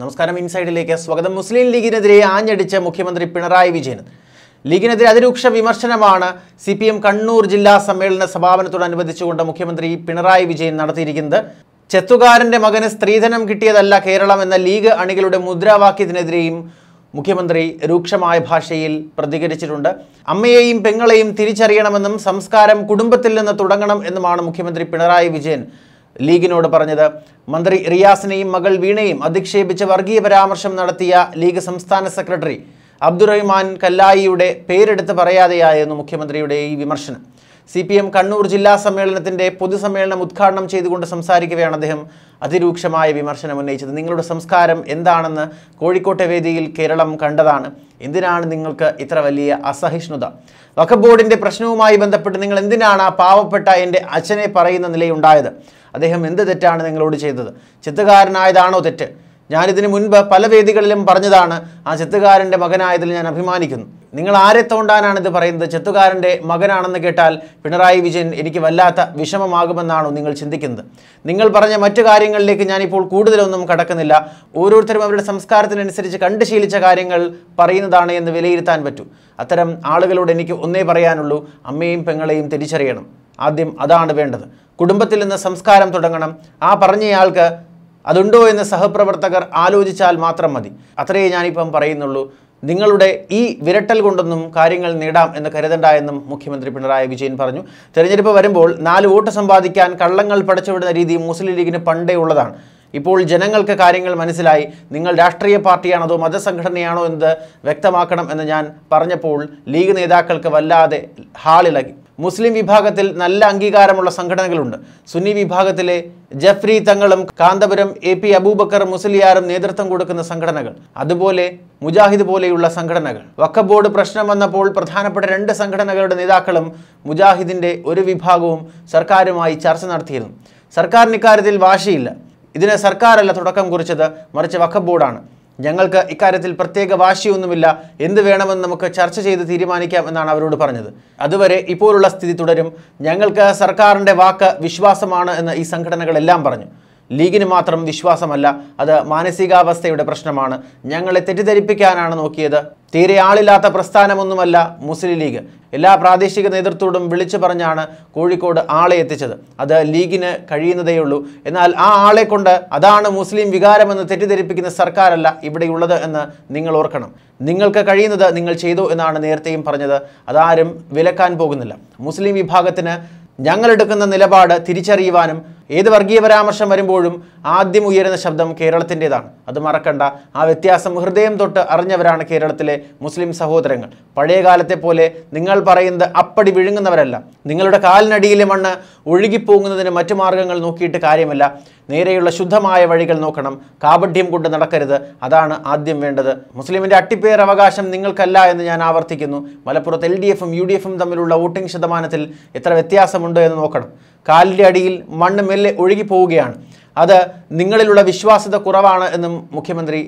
നമസ്കാരം ഇൻസൈഡിലേക്ക് സ്വാഗതം മുസ്ലിം ലീഗിനെതിരെ ആഞ്ഞടിച്ച മുഖ്യമന്ത്രി പിണറായി വിജയൻ ലീഗിനെതിരെ അതിരൂക്ഷ വിമർശനമാണ് സി പി എം കണ്ണൂർ ജില്ലാ സമ്മേളന സമാപനത്തോടനുബന്ധിച്ചുകൊണ്ട് മുഖ്യമന്ത്രി പിണറായി വിജയൻ നടത്തിയിരിക്കുന്നത് ചെത്തുകാരൻ്റെ മകന് സ്ത്രീധനം കിട്ടിയതല്ല കേരളം എന്ന ലീഗ് അണികളുടെ മുദ്രാവാക്യത്തിനെതിരെയും മുഖ്യമന്ത്രി രൂക്ഷമായ ഭാഷയിൽ പ്രതികരിച്ചിട്ടുണ്ട് അമ്മയെയും പെങ്ങളെയും തിരിച്ചറിയണമെന്നും സംസ്കാരം കുടുംബത്തിൽ നിന്ന് തുടങ്ങണം എന്നുമാണ് മുഖ്യമന്ത്രി പിണറായി വിജയൻ ലീഗിനോട് പറഞ്ഞത് മന്ത്രി റിയാസിനെയും മകൾ വീണയും അധിക്ഷേപിച്ച് വർഗീയ പരാമർശം നടത്തിയ ലീഗ് സംസ്ഥാന സെക്രട്ടറി അബ്ദുറഹ്മാൻ കല്ലായിയുടെ പേരെടുത്ത് പറയാതെയായിരുന്നു മുഖ്യമന്ത്രിയുടെ ഈ വിമർശനം സി പി എം കണ്ണൂർ ജില്ലാ സമ്മേളനത്തിന്റെ പൊതുസമ്മേളനം ഉദ്ഘാടനം ചെയ്തുകൊണ്ട് സംസാരിക്കുകയാണ് അദ്ദേഹം അതിരൂക്ഷമായ വിമർശനം ഉന്നയിച്ചത് നിങ്ങളുടെ സംസ്കാരം എന്താണെന്ന് കോഴിക്കോട്ടെ വേദിയിൽ കേരളം കണ്ടതാണ് എന്തിനാണ് നിങ്ങൾക്ക് ഇത്ര വലിയ അസഹിഷ്ണുത വഖഫ് ബോർഡിൻ്റെ പ്രശ്നവുമായി ബന്ധപ്പെട്ട് നിങ്ങൾ എന്തിനാണ് ആ പാവപ്പെട്ട എൻ്റെ അച്ഛനെ പറയുന്ന നിലയുണ്ടായത് അദ്ദേഹം എന്ത് തെറ്റാണ് നിങ്ങളോട് ചെയ്തത് ചിത്തുകാരനായതാണോ തെറ്റ് ഞാനിതിന് മുൻപ് പല വേദികളിലും പറഞ്ഞതാണ് ആ ചെത്തുകാരൻ്റെ മകനായതിൽ ഞാൻ അഭിമാനിക്കുന്നു നിങ്ങൾ ആരെ തോണ്ടാനാണിത് പറയുന്നത് ചെത്തുകാരൻ്റെ മകനാണെന്ന് കേട്ടാൽ പിണറായി വിജയൻ എനിക്ക് വല്ലാത്ത വിഷമമാകുമെന്നാണോ നിങ്ങൾ ചിന്തിക്കുന്നത് നിങ്ങൾ പറഞ്ഞ മറ്റു കാര്യങ്ങളിലേക്ക് ഞാനിപ്പോൾ കൂടുതലൊന്നും കടക്കുന്നില്ല ഓരോരുത്തരും അവരുടെ സംസ്കാരത്തിനനുസരിച്ച് കണ്ടു ശീലിച്ച കാര്യങ്ങൾ പറയുന്നതാണ് എന്ന് വിലയിരുത്താൻ പറ്റൂ അത്തരം ആളുകളോട് എനിക്ക് ഒന്നേ പറയാനുള്ളൂ അമ്മയും പെങ്ങളെയും തിരിച്ചറിയണം ആദ്യം അതാണ് വേണ്ടത് കുടുംബത്തിൽ നിന്ന് സംസ്കാരം തുടങ്ങണം ആ പറഞ്ഞയാൾക്ക് അതുണ്ടോ എന്ന് സഹപ്രവർത്തകർ ആലോചിച്ചാൽ മാത്രം മതി അത്രയേ ഞാനിപ്പം പറയുന്നുള്ളൂ നിങ്ങളുടെ ഈ വിരട്ടൽ കൊണ്ടൊന്നും കാര്യങ്ങൾ നേടാം എന്ന് കരുതണ്ട എന്നും മുഖ്യമന്ത്രി പിണറായി വിജയൻ പറഞ്ഞു തെരഞ്ഞെടുപ്പ് വരുമ്പോൾ നാല് വോട്ട് സമ്പാദിക്കാൻ കള്ളങ്ങൾ പടച്ചുവിടുന്ന രീതി മുസ്ലിം ലീഗിന് പണ്ടേ ഉള്ളതാണ് ഇപ്പോൾ ജനങ്ങൾക്ക് കാര്യങ്ങൾ മനസ്സിലായി നിങ്ങൾ രാഷ്ട്രീയ പാർട്ടിയാണോ അതോ മതസംഘടനയാണോ എന്ന് വ്യക്തമാക്കണം എന്ന് ഞാൻ പറഞ്ഞപ്പോൾ ലീഗ് നേതാക്കൾക്ക് വല്ലാതെ ഹാളിളകി മുസ്ലിം വിഭാഗത്തിൽ നല്ല അംഗീകാരമുള്ള സംഘടനകളുണ്ട് സുന്നി വിഭാഗത്തിലെ ജഫ്രി തങ്ങളും കാന്തപുരം എ പി അബൂബക്കർ മുസ്ലിയാരും നേതൃത്വം കൊടുക്കുന്ന സംഘടനകൾ അതുപോലെ മുജാഹിദ് പോലെയുള്ള സംഘടനകൾ വഖഫ് ബോർഡ് പ്രശ്നം വന്നപ്പോൾ പ്രധാനപ്പെട്ട രണ്ട് സംഘടനകളുടെ നേതാക്കളും മുജാഹിദിൻ്റെ ഒരു വിഭാഗവും സർക്കാരുമായി ചർച്ച നടത്തിയിരുന്നു സർക്കാരിന് ഇക്കാര്യത്തിൽ വാശിയില്ല ഇതിന് സർക്കാരല്ല തുടക്കം കുറിച്ചത് മറിച്ച് വഖഫ് ബോർഡാണ് ഞങ്ങൾക്ക് ഇക്കാര്യത്തിൽ പ്രത്യേക വാശിയൊന്നുമില്ല എന്ത് വേണമെന്ന് നമുക്ക് ചർച്ച ചെയ്ത് തീരുമാനിക്കാം എന്നാണ് അവരോട് പറഞ്ഞത് അതുവരെ ഇപ്പോഴുള്ള സ്ഥിതി തുടരും ഞങ്ങൾക്ക് സർക്കാരിൻ്റെ വാക്ക് വിശ്വാസമാണ് എന്ന് ഈ സംഘടനകളെല്ലാം പറഞ്ഞു ലീഗിന് മാത്രം വിശ്വാസമല്ല അത് മാനസികാവസ്ഥയുടെ പ്രശ്നമാണ് ഞങ്ങളെ തെറ്റിദ്ധരിപ്പിക്കാനാണ് നോക്കിയത് തീരെ ആളില്ലാത്ത പ്രസ്ഥാനമൊന്നുമല്ല മുസ്ലിം ലീഗ് എല്ലാ പ്രാദേശിക നേതൃത്വത്തോടും വിളിച്ചു പറഞ്ഞാണ് കോഴിക്കോട് ആളെ എത്തിച്ചത് അത് ലീഗിന് കഴിയുന്നതേയുള്ളൂ എന്നാൽ ആ ആളെ കൊണ്ട് അതാണ് മുസ്ലിം വികാരമെന്ന് തെറ്റിദ്ധരിപ്പിക്കുന്ന സർക്കാരല്ല ഇവിടെയുള്ളത് എന്ന് നിങ്ങൾ ഓർക്കണം നിങ്ങൾക്ക് കഴിയുന്നത് നിങ്ങൾ ചെയ്തു എന്നാണ് നേരത്തെയും പറഞ്ഞത് അതാരും വിലക്കാൻ പോകുന്നില്ല മുസ്ലിം വിഭാഗത്തിന് ഞങ്ങളെടുക്കുന്ന നിലപാട് തിരിച്ചറിയുവാനും ഏത് വർഗീയ പരാമർശം വരുമ്പോഴും ആദ്യം ഉയരുന്ന ശബ്ദം കേരളത്തിൻ്റെതാണ് അത് മറക്കണ്ട ആ വ്യത്യാസം ഹൃദയം തൊട്ട് അറിഞ്ഞവരാണ് കേരളത്തിലെ മുസ്ലിം സഹോദരങ്ങൾ പഴയ കാലത്തെ പോലെ നിങ്ങൾ പറയുന്നത് അപ്പടി വിഴുങ്ങുന്നവരല്ല നിങ്ങളുടെ കാലിനടിയിലെ മണ്ണ് ഒഴുകിപ്പോകുന്നതിന് മറ്റു മാർഗങ്ങൾ നോക്കിയിട്ട് കാര്യമല്ല നേരെയുള്ള ശുദ്ധമായ വഴികൾ നോക്കണം കാപഢ്യം കൊണ്ട് നടക്കരുത് അതാണ് ആദ്യം വേണ്ടത് മുസ്ലിമിൻ്റെ അട്ടിപ്പേർ അവകാശം നിങ്ങൾക്കല്ല എന്ന് ഞാൻ ആവർത്തിക്കുന്നു മലപ്പുറത്ത് എൽ ഡി എഫും യു ഡി എഫും തമ്മിലുള്ള വോട്ടിംഗ് ശതമാനത്തിൽ എത്ര വ്യത്യാസമുണ്ട് എന്ന് നോക്കണം കാലിൻ്റെ അടിയിൽ മണ്ണ് മെല്ലെ ഒഴുകി പോവുകയാണ് അത് നിങ്ങളിലുള്ള വിശ്വാസ്യത കുറവാണ് എന്നും മുഖ്യമന്ത്രി